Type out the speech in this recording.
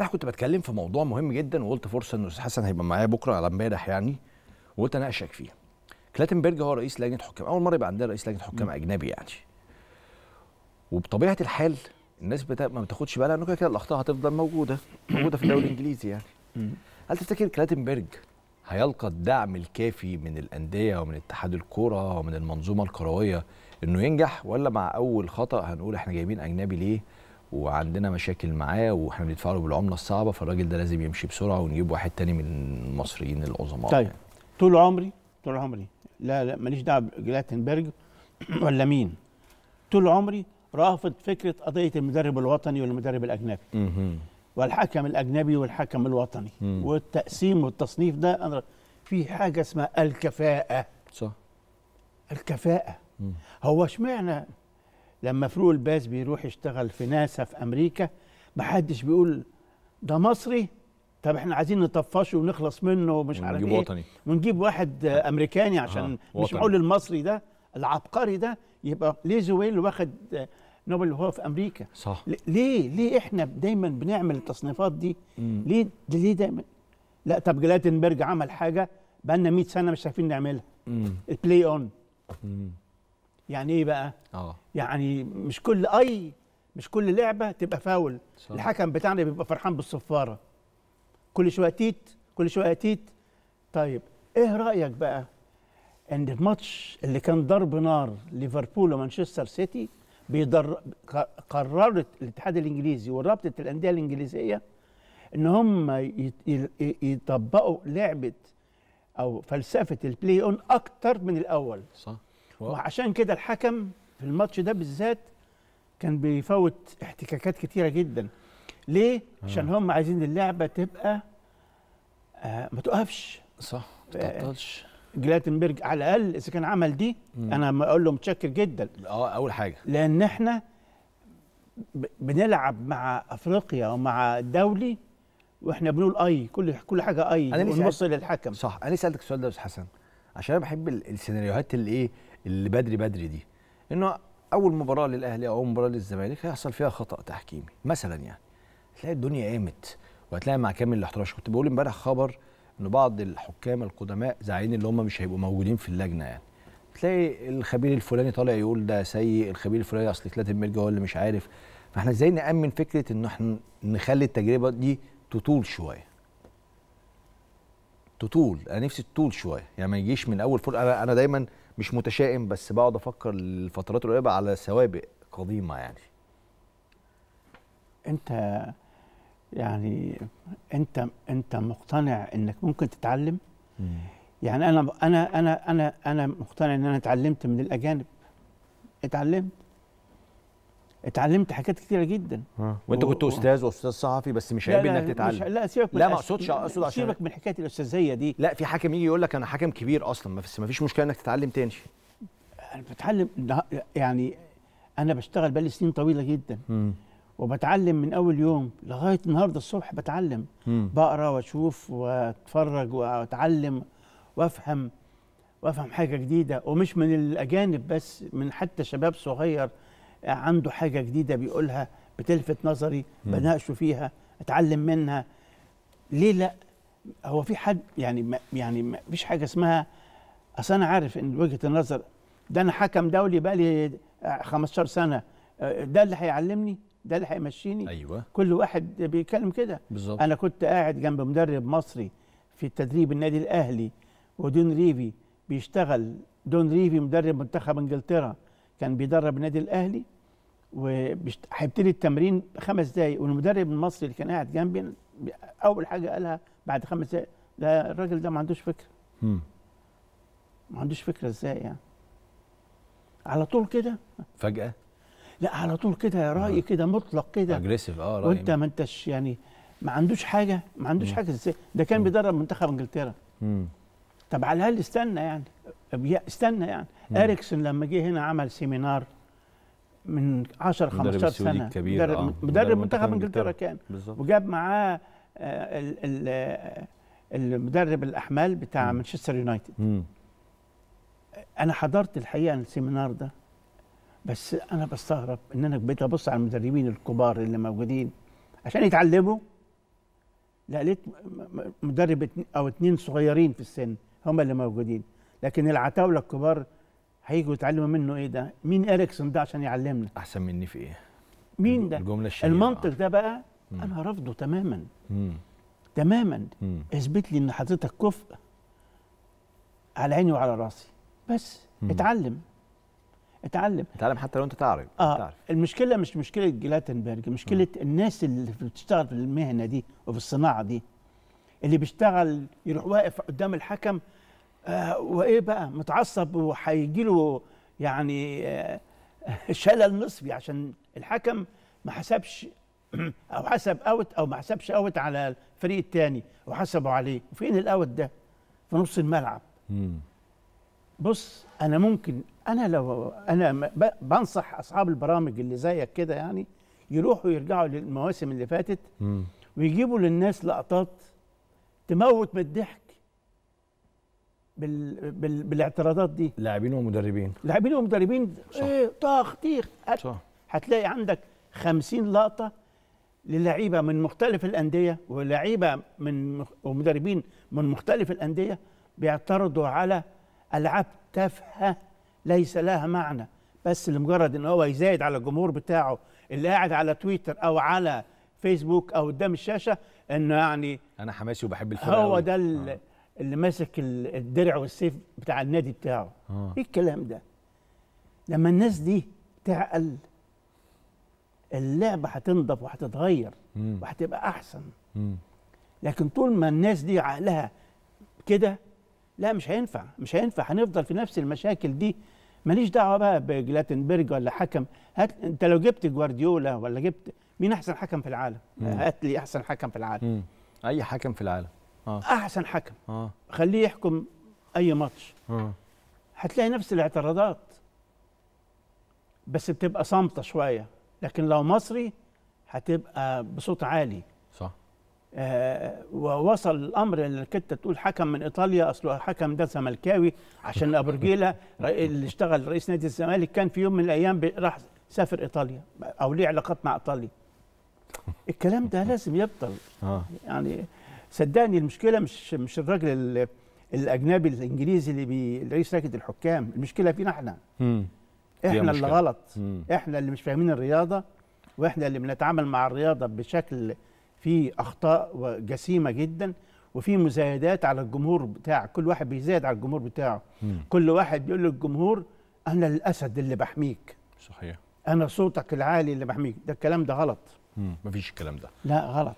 انا كنت بتكلم في موضوع مهم جدا وقلت فرصه ان الاستاذ حسن هيبقى معايا بكره على امبارح يعني وقلت اناقشك فيها كلاتنبرج هو رئيس لجنه حكام اول مره يبقى عندنا رئيس لجنه حكام اجنبي يعني وبطبيعه الحال الناس بتا... ما بتاخدش بالها انه كده كده الاخطاء هتفضل موجوده موجوده في الدوري الانجليزي يعني هل تفتكر كلاتنبرج هيلقى الدعم الكافي من الانديه ومن اتحاد الكوره ومن المنظومه الكرويه انه ينجح ولا مع اول خطا هنقول احنا جايبين اجنبي ليه وعندنا مشاكل معاه واحنا بندفع له بالعمله الصعبه فالراجل ده لازم يمشي بسرعه ونجيب واحد تاني من المصريين العظماء طيب يعني. طول عمري طول عمري لا لا ماليش دعوه بجلاتنبرج ولا مين طول عمري رافض فكره قضيه المدرب الوطني والمدرب الاجنبي والحكم الاجنبي والحكم الوطني والتقسيم والتصنيف ده انا في حاجه اسمها الكفاءه صح الكفاءه هو اشمعنى لما فروق الباز بيروح يشتغل في ناسا في امريكا محدش بيقول ده مصري طب احنا عايزين نطفشه ونخلص منه ومش عارف ايه وطني ونجيب واحد امريكاني عشان آه. مش معقول المصري ده العبقري ده يبقى ليه زويل واخد نوبل وهو في امريكا صح ليه ليه احنا دايما بنعمل التصنيفات دي مم. ليه ليه دايما لا طب جلاتنبرج عمل حاجه بقى لنا 100 سنه مش عارفين نعملها البلاي اون مم. يعني ايه بقى اه يعني مش كل اي مش كل لعبه تبقى فاول صح. الحكم بتاعنا بيبقى فرحان بالصفاره كل شويه تيت كل شويه تيت طيب ايه رايك بقى ان الماتش اللي كان ضرب نار ليفربول ومانشستر سيتي بيضر قررت الاتحاد الانجليزي ورابطه الانديه الانجليزيه ان هم يطبقوا لعبه او فلسفه البلاي اون اكتر من الاول صح وعشان كده الحكم في الماتش ده بالذات كان بيفوت احتكاكات كتيره جدا ليه آه. عشان هم عايزين اللعبه تبقى آه ما توقفش صح ما آه، تعطلش جلاتنبرج على الاقل اذا كان عمل دي مم. انا اقول له متشكر جدا اه اول حاجه لان احنا بنلعب مع افريقيا ومع دولي واحنا بنقول اي كل كل حاجه اي ونوصل للحكم صح انا سالتك السؤال ده يا استاذ حسن عشان انا بحب السيناريوهات اللي ايه اللي بدري بدري دي انه اول مباراه للاهلي او مباراه للزمالك هيحصل فيها خطا تحكيمي مثلا يعني هتلاقي الدنيا قامت وهتلاقي مع كامل الاحتراش كنت بقول امبارح خبر ان بعض الحكام القدماء زعلانين اللي هم مش هيبقوا موجودين في اللجنه يعني تلاقي الخبير الفلاني طالع يقول ده سيء الخبير الفلاني اصل ثلاثة الملجا هو اللي مش عارف فاحنا ازاي نامن فكره ان احنا نخلي التجربه دي تطول شويه تطول انا نفسي تطول شويه يعني ما يجيش من اول فرقه انا دايما مش متشائم بس بقعد افكر الفترات القريبه على سوابق قديمه يعني انت يعني انت انت مقتنع انك ممكن تتعلم يعني انا انا انا انا انا مقتنع ان انا اتعلمت من الاجانب اتعلمت اتعلمت حاجات كتيره جدا وانت كنت و... استاذ واستاذ صحفي بس مش عيب انك تتعلم مش... لا سيبك لا ما اقصدش اقصد عشان سيبك من حكايه الاستاذيه دي لا في حاكم يجي يقول لك انا حاكم كبير اصلا ما فيش مشكله انك تتعلم تاني انا بتعلم يعني انا بشتغل بقالي سنين طويله جدا م. وبتعلم من اول يوم لغايه النهارده الصبح بتعلم م. بقرا واشوف واتفرج واتعلم وافهم وافهم حاجه جديده ومش من الاجانب بس من حتى شباب صغير عنده حاجه جديده بيقولها بتلفت نظري بناقشه فيها اتعلم منها ليه لا هو في حد يعني ما يعني ما فيش حاجه اسمها اصل انا عارف ان وجهه النظر ده انا حكم دولي بقالي 15 سنه آه، ده اللي هيعلمني ده اللي هيمشيني ايوه كل واحد بيتكلم كده بالظبط انا كنت قاعد جنب مدرب مصري في تدريب النادي الاهلي ودون ريفي بيشتغل دون ريفي مدرب منتخب انجلترا كان بيدرب النادي الاهلي وهيبتدي التمرين خمس دقايق والمدرب المصري اللي كان قاعد جنبي اول حاجه قالها بعد خمس دقايق ده الراجل ده ما عندوش فكره ما عندوش فكره ازاي يعني على طول كده فجاه لا على طول كده راي آه. كده مطلق كده اجريسيف اه راي وانت ما انتش يعني ما عندوش حاجه ما عندوش مم. حاجه ازاي ده كان بيدرب منتخب انجلترا طب على الاقل استنى يعني استنى يعني اريكسون لما جه هنا عمل سيمينار من 10 15 سنه كبير مدرب, آه. مدرب منتخب انجلترا كان بالزبط. وجاب معاه آه، المدرب الاحمال بتاع مانشستر يونايتد انا حضرت الحقيقه السيمينار ده بس انا بستغرب ان انا بقيت ابص على المدربين الكبار اللي موجودين عشان يتعلموا لا لقيت مدرب او اتنين صغيرين في السن هم اللي موجودين لكن العتاوله الكبار هيجوا يتعلموا منه ايه ده مين اريكسون ده عشان يعلمنا احسن مني في ايه مين ده الجمله الشهيره المنطق ده بقى مم. انا رافضه تماما مم. تماما مم. اثبت لي ان حضرتك كفء على عيني وعلى راسي بس مم. اتعلم اتعلم اتعلم حتى لو انت تعرف اه تعرف. المشكله مش مشكله جلاتنبرج مشكله مم. الناس اللي بتشتغل في المهنه دي وفي الصناعه دي اللي بيشتغل يروح واقف قدام الحكم آه، وايه بقى متعصب وهيجي له يعني آه، شلل نصفي عشان الحكم ما حسبش او حسب اوت او ما حسبش اوت على الفريق الثاني وحسبوا عليه وفين الاوت ده في نص الملعب بص انا ممكن انا لو انا بنصح اصحاب البرامج اللي زيك كده يعني يروحوا يرجعوا للمواسم اللي فاتت ويجيبوا للناس لقطات تموت من الضحك بال... بال... بالاعتراضات دي لاعبين ومدربين لاعبين ومدربين صح. ايه طخ تيخ هت... صح. هتلاقي عندك 50 لقطه للعيبه من مختلف الانديه ولعيبه من مخ... ومدربين من مختلف الانديه بيعترضوا على العاب تافهه ليس لها معنى بس لمجرد ان هو يزايد على الجمهور بتاعه اللي قاعد على تويتر او على فيسبوك او قدام الشاشه انه يعني انا حماسي وبحب الفرقه هو ده آه. اللي ماسك الدرع والسيف بتاع النادي بتاعه آه. ايه الكلام ده لما الناس دي تعقل اللعبه هتنضف وهتتغير وهتبقى احسن مم. لكن طول ما الناس دي عقلها كده لا مش هينفع مش هينفع هنفضل في نفس المشاكل دي ماليش دعوه بقى بجلاتنبرج ولا حكم هات انت لو جبت جوارديولا ولا جبت مين احسن حكم في العالم؟ هات لي احسن حكم في العالم مم. اي حكم في العالم آه. احسن حكم آه. خليه يحكم اي ماتش آه. هتلاقي نفس الاعتراضات بس بتبقى صامته شويه لكن لو مصري هتبقى بصوت عالي صح آه ووصل الامر انك انت تقول حكم من ايطاليا اصله حكم ده زملكاوي عشان ابرجيلا اللي اشتغل رئيس نادي الزمالك كان في يوم من الايام راح سافر ايطاليا او ليه علاقات مع ايطاليا الكلام ده لازم يبطل آه. يعني صدقني المشكله مش مش الراجل الاجنبي الانجليزي اللي رئيس لجنه الحكام المشكله فينا احنا مم. احنا اللي غلط مم. احنا اللي مش فاهمين الرياضه واحنا اللي بنتعامل مع الرياضه بشكل فيه اخطاء جسيمه جدا وفي مزايدات على الجمهور بتاع كل واحد بيزايد على الجمهور بتاعه مم. كل واحد بيقول للجمهور انا الاسد اللي بحميك صحيح انا صوتك العالي اللي بحميك ده الكلام ده غلط مم. مفيش الكلام ده لا غلط